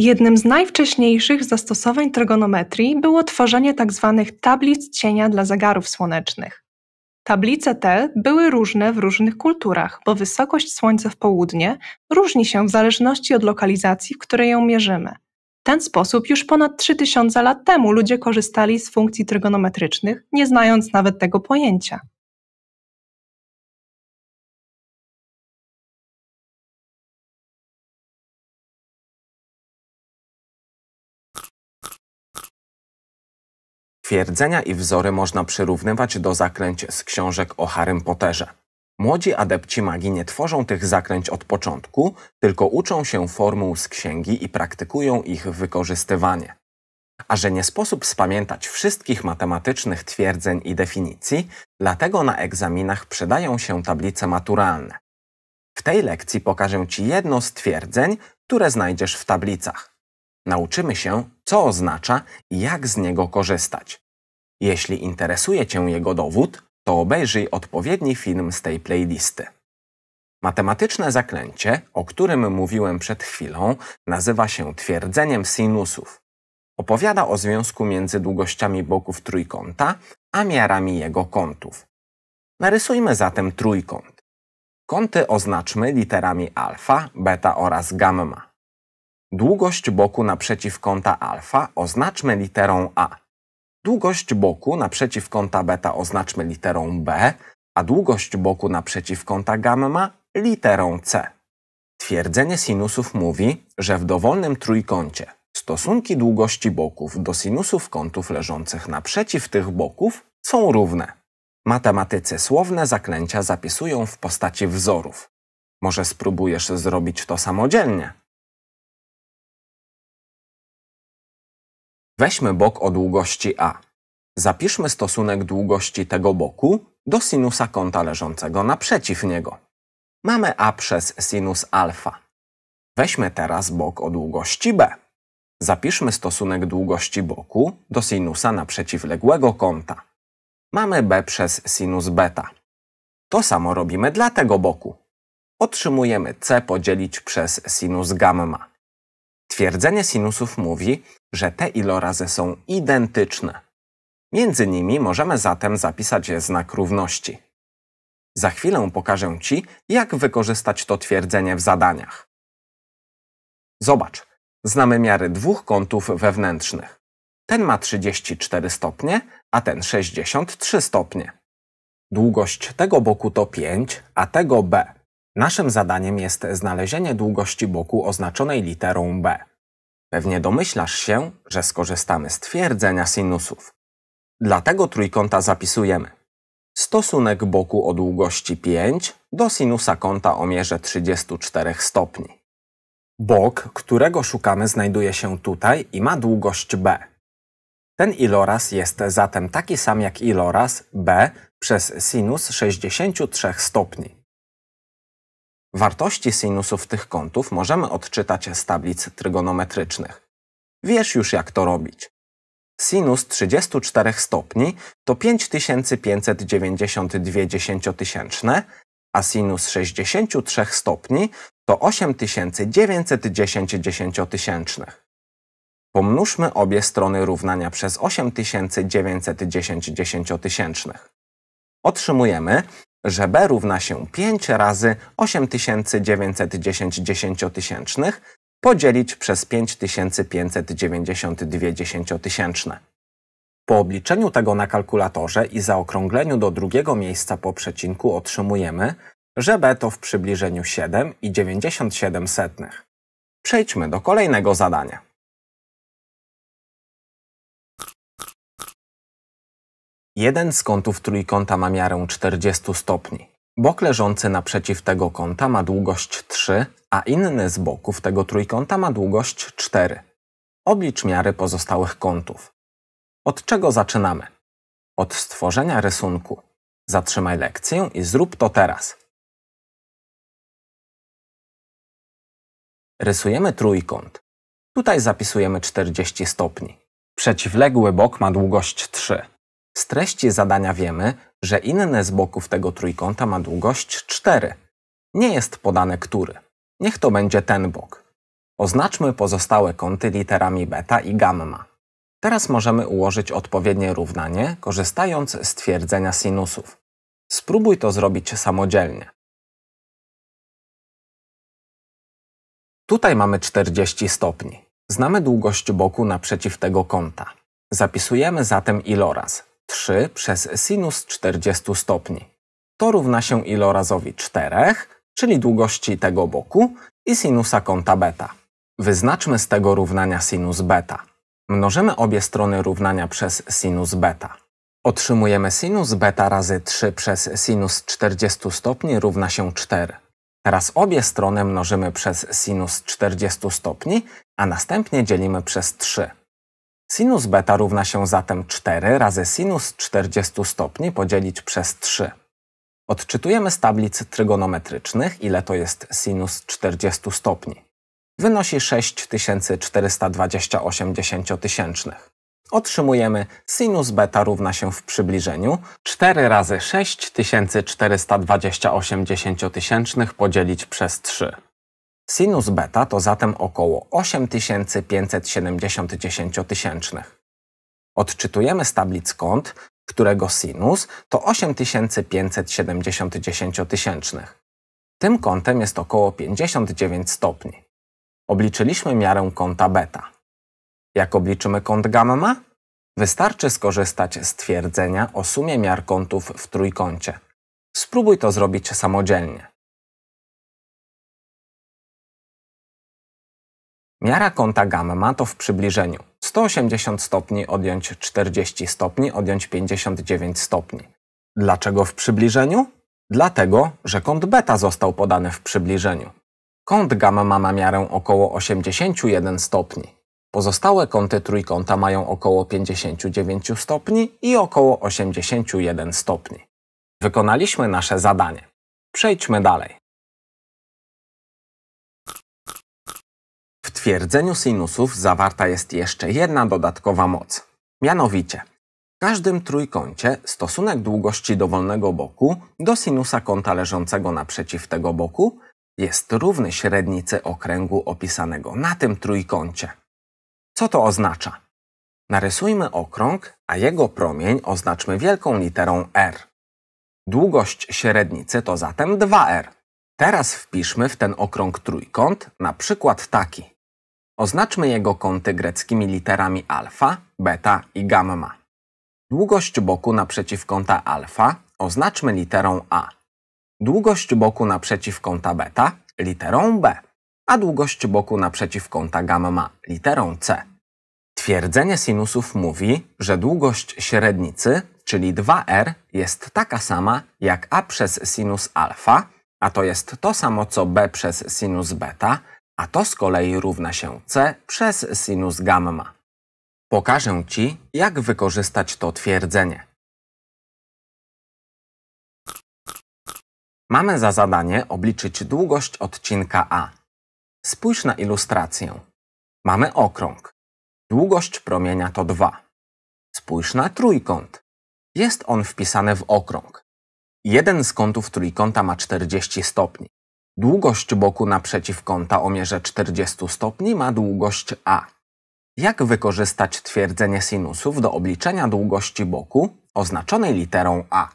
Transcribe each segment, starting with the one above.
Jednym z najwcześniejszych zastosowań trigonometrii było tworzenie tzw. Tak tablic cienia dla zegarów słonecznych. Tablice te były różne w różnych kulturach, bo wysokość Słońca w południe różni się w zależności od lokalizacji, w której ją mierzymy. W ten sposób już ponad 3000 lat temu ludzie korzystali z funkcji trygonometrycznych, nie znając nawet tego pojęcia. Twierdzenia i wzory można przyrównywać do zakręć z książek o Harrym Potterze. Młodzi adepci magii nie tworzą tych zakręć od początku, tylko uczą się formuł z księgi i praktykują ich wykorzystywanie. A że nie sposób spamiętać wszystkich matematycznych twierdzeń i definicji, dlatego na egzaminach przydają się tablice maturalne. W tej lekcji pokażę Ci jedno z twierdzeń, które znajdziesz w tablicach. Nauczymy się, co oznacza i jak z niego korzystać. Jeśli interesuje Cię jego dowód, to obejrzyj odpowiedni film z tej playlisty. Matematyczne zaklęcie, o którym mówiłem przed chwilą, nazywa się twierdzeniem sinusów. Opowiada o związku między długościami boków trójkąta a miarami jego kątów. Narysujmy zatem trójkąt. Kąty oznaczmy literami alfa, beta oraz gamma. Długość boku naprzeciw kąta alfa oznaczmy literą a. Długość boku naprzeciw kąta beta oznaczmy literą B, a długość boku naprzeciw kąta gamma literą C. Twierdzenie sinusów mówi, że w dowolnym trójkącie stosunki długości boków do sinusów kątów leżących naprzeciw tych boków są równe. Matematycy słowne zaklęcia zapisują w postaci wzorów. Może spróbujesz zrobić to samodzielnie? Weźmy bok o długości A. Zapiszmy stosunek długości tego boku do sinusa kąta leżącego naprzeciw niego. Mamy A przez sinus alfa. Weźmy teraz bok o długości B. Zapiszmy stosunek długości boku do sinusa naprzeciwległego kąta. Mamy B przez sinus beta. To samo robimy dla tego boku. Otrzymujemy C podzielić przez sinus gamma. Stwierdzenie sinusów mówi, że te ilorazy są identyczne. Między nimi możemy zatem zapisać znak równości. Za chwilę pokażę Ci, jak wykorzystać to twierdzenie w zadaniach. Zobacz, znamy miary dwóch kątów wewnętrznych. Ten ma 34 stopnie, a ten 63 stopnie. Długość tego boku to 5, a tego b. Naszym zadaniem jest znalezienie długości boku oznaczonej literą b. Pewnie domyślasz się, że skorzystamy z twierdzenia sinusów. Dlatego trójkąta zapisujemy. Stosunek boku o długości 5 do sinusa kąta o mierze 34 stopni. Bok, którego szukamy, znajduje się tutaj i ma długość b. Ten iloraz jest zatem taki sam jak iloraz b przez sinus 63 stopni. Wartości sinusów tych kątów możemy odczytać z tablic trygonometrycznych. Wiesz już jak to robić. Sinus 34 stopni to 5592 dziesięciotysięczne, a sinus 63 stopni to 8910 dziesięciotysięcznych. Pomnóżmy obie strony równania przez 8910 dziesięciotysięcznych. Otrzymujemy że b równa się 5 razy 8910 dziesięciotysięcznych podzielić przez 5592 dziesięciotysięczne. Po obliczeniu tego na kalkulatorze i zaokrągleniu do drugiego miejsca po przecinku otrzymujemy, że b to w przybliżeniu 7,97. i setnych. Przejdźmy do kolejnego zadania. Jeden z kątów trójkąta ma miarę 40 stopni. Bok leżący naprzeciw tego kąta ma długość 3, a inny z boków tego trójkąta ma długość 4. Oblicz miary pozostałych kątów. Od czego zaczynamy? Od stworzenia rysunku. Zatrzymaj lekcję i zrób to teraz. Rysujemy trójkąt. Tutaj zapisujemy 40 stopni. Przeciwległy bok ma długość 3. Z treści zadania wiemy, że inny z boków tego trójkąta ma długość 4. Nie jest podane który. Niech to będzie ten bok. Oznaczmy pozostałe kąty literami beta i gamma. Teraz możemy ułożyć odpowiednie równanie, korzystając z twierdzenia sinusów. Spróbuj to zrobić samodzielnie. Tutaj mamy 40 stopni. Znamy długość boku naprzeciw tego kąta. Zapisujemy zatem iloraz 3 przez sinus 40 stopni. To równa się ilorazowi 4, czyli długości tego boku i sinusa kąta beta. Wyznaczmy z tego równania sinus beta. Mnożymy obie strony równania przez sinus beta. Otrzymujemy sinus beta razy 3 przez sinus 40 stopni równa się 4. Teraz obie strony mnożymy przez sinus 40 stopni, a następnie dzielimy przez 3. Sinus beta równa się zatem 4 razy sinus 40 stopni podzielić przez 3. Odczytujemy z tablic trygonometrycznych, ile to jest sinus 40 stopni. Wynosi 6428 dziesięciotysięcznych. Otrzymujemy sinus beta równa się w przybliżeniu 4 razy 6428 dziesięciotysięcznych podzielić przez 3. Sinus beta to zatem około 8570 dziesięciotysięcznych. Odczytujemy z tablic kąt, którego sinus to 8570 dziesięciotysięcznych. Tym kątem jest około 59 stopni. Obliczyliśmy miarę kąta beta. Jak obliczymy kąt gamma? Wystarczy skorzystać z twierdzenia o sumie miar kątów w trójkącie. Spróbuj to zrobić samodzielnie. Miara kąta gamma to w przybliżeniu 180 stopni odjąć 40 stopni odjąć 59 stopni. Dlaczego w przybliżeniu? Dlatego, że kąt beta został podany w przybliżeniu. Kąt gamma ma miarę około 81 stopni. Pozostałe kąty trójkąta mają około 59 stopni i około 81 stopni. Wykonaliśmy nasze zadanie. Przejdźmy dalej. W twierdzeniu sinusów zawarta jest jeszcze jedna dodatkowa moc. Mianowicie, w każdym trójkącie stosunek długości dowolnego boku do sinusa kąta leżącego naprzeciw tego boku jest równy średnicy okręgu opisanego na tym trójkącie. Co to oznacza? Narysujmy okrąg, a jego promień oznaczmy wielką literą R. Długość średnicy to zatem 2R. Teraz wpiszmy w ten okrąg trójkąt na przykład taki. Oznaczmy jego kąty greckimi literami alfa, beta i gamma. Długość boku naprzeciw kąta alfa oznaczmy literą A. Długość boku naprzeciw kąta beta literą B, a długość boku naprzeciw kąta gamma literą C. Twierdzenie sinusów mówi, że długość średnicy, czyli 2r, jest taka sama jak a przez sinus alfa, a to jest to samo co b przez sinus beta, a to z kolei równa się C przez sinus gamma. Pokażę Ci, jak wykorzystać to twierdzenie. Mamy za zadanie obliczyć długość odcinka A. Spójrz na ilustrację. Mamy okrąg. Długość promienia to 2. Spójrz na trójkąt. Jest on wpisany w okrąg. Jeden z kątów trójkąta ma 40 stopni. Długość boku naprzeciw kąta o mierze 40 stopni ma długość a. Jak wykorzystać twierdzenie sinusów do obliczenia długości boku oznaczonej literą a?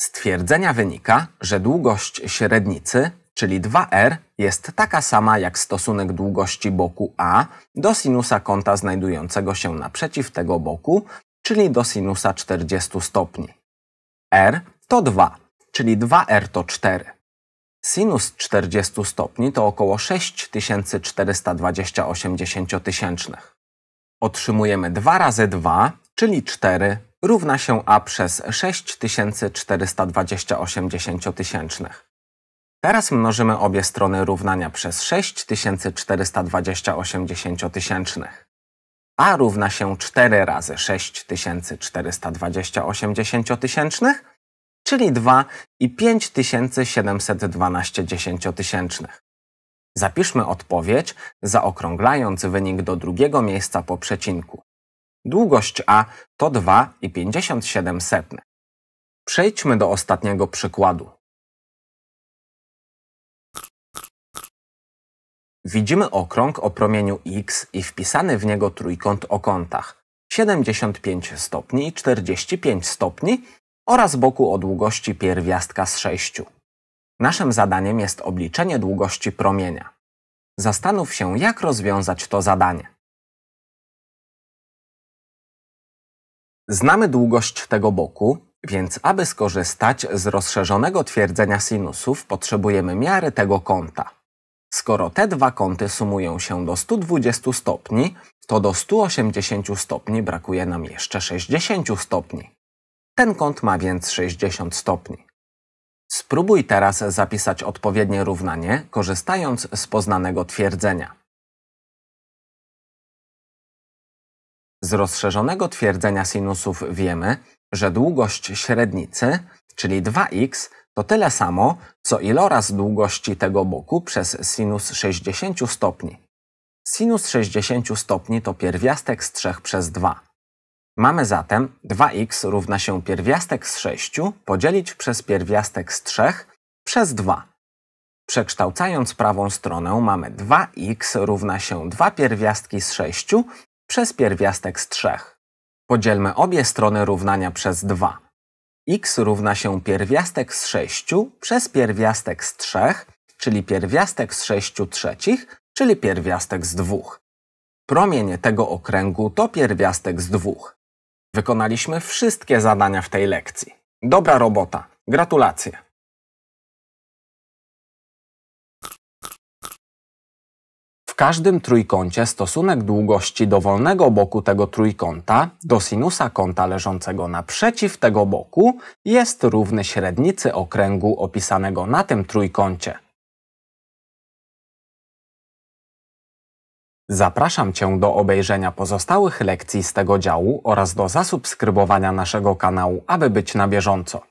Z twierdzenia wynika, że długość średnicy, czyli 2r, jest taka sama jak stosunek długości boku a do sinusa kąta znajdującego się naprzeciw tego boku, czyli do sinusa 40 stopni. r to 2, czyli 2r to 4. Sinus 40 stopni to około 6428 dziesięciotysięcznych. Otrzymujemy 2 razy 2, czyli 4, równa się a przez 6428 dziesięciotysięcznych. Teraz mnożymy obie strony równania przez 6428 dziesięciotysięcznych. a równa się 4 razy 6428 dziesięciotysięcznych, czyli 2 i 5712 dziesięciotysięcznych. Zapiszmy odpowiedź, zaokrąglając wynik do drugiego miejsca po przecinku. Długość A to 2,57. i Przejdźmy do ostatniego przykładu. Widzimy okrąg o promieniu x i wpisany w niego trójkąt o kątach 75 stopni, i 45 stopni oraz boku o długości pierwiastka z 6. Naszym zadaniem jest obliczenie długości promienia. Zastanów się, jak rozwiązać to zadanie. Znamy długość tego boku, więc aby skorzystać z rozszerzonego twierdzenia sinusów, potrzebujemy miary tego kąta. Skoro te dwa kąty sumują się do 120 stopni, to do 180 stopni brakuje nam jeszcze 60 stopni. Ten kąt ma więc 60 stopni. Spróbuj teraz zapisać odpowiednie równanie, korzystając z poznanego twierdzenia. Z rozszerzonego twierdzenia sinusów wiemy, że długość średnicy, czyli 2x, to tyle samo, co iloraz długości tego boku przez sinus 60 stopni. Sinus 60 stopni to pierwiastek z 3 przez 2. Mamy zatem 2x równa się pierwiastek z 6 podzielić przez pierwiastek z 3 przez 2. Przekształcając prawą stronę mamy 2x równa się 2 pierwiastki z 6 przez pierwiastek z 3. Podzielmy obie strony równania przez 2. x równa się pierwiastek z 6 przez pierwiastek z 3, czyli pierwiastek z 6 trzecich, czyli pierwiastek z 2. Promienie tego okręgu to pierwiastek z 2. Wykonaliśmy wszystkie zadania w tej lekcji. Dobra robota. Gratulacje. W każdym trójkącie stosunek długości dowolnego boku tego trójkąta do sinusa kąta leżącego naprzeciw tego boku jest równy średnicy okręgu opisanego na tym trójkącie. Zapraszam Cię do obejrzenia pozostałych lekcji z tego działu oraz do zasubskrybowania naszego kanału, aby być na bieżąco.